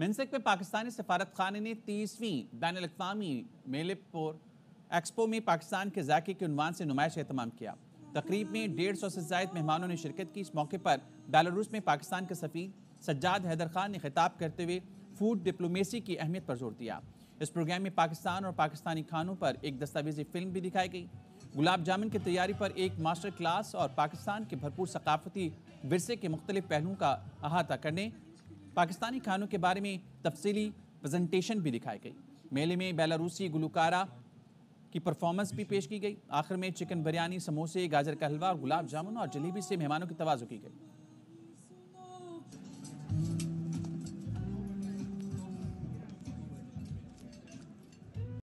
मिनसिक में पाकिस्तानी सफारत खाना ने तीसवीं बैन अवी पर एक्सपो में पाकिस्तान के जायके के उनवान से नुमाइश का अहतमाम किया तकरीब में डेढ़ सौ से जायद मेहमानों ने शिरकत की इस मौके पर बेलारूस में पाकिस्तान के सफी सज्जाद हैदर खान ने खिताब करते हुए फूड डिप्लोमेसी की अहमियत पर जोर दिया इस प्रोग्राम में पाकिस्तान और पाकिस्तानी खानों पर एक दस्तावेजी फिल्म भी दिखाई गई गुलाब जामुन की तैयारी पर एक मास्टर क्लास और पाकिस्तान के भरपूर सकाफती विरसे के मुख्तलिफ पहलुओं का अहाता करने पाकिस्तानी खानों के बारे में तफसली प्रजेंटेशन भी दिखाई गई मेले में बेलारूसी गुलकारा की परफॉर्मेंस भी पेश की गई आखिर में चिकन बिरयानी समोसे गाजर का हलवा और गुलाब जामुन और जलेबी से मेहमानों की तोज़ु की गई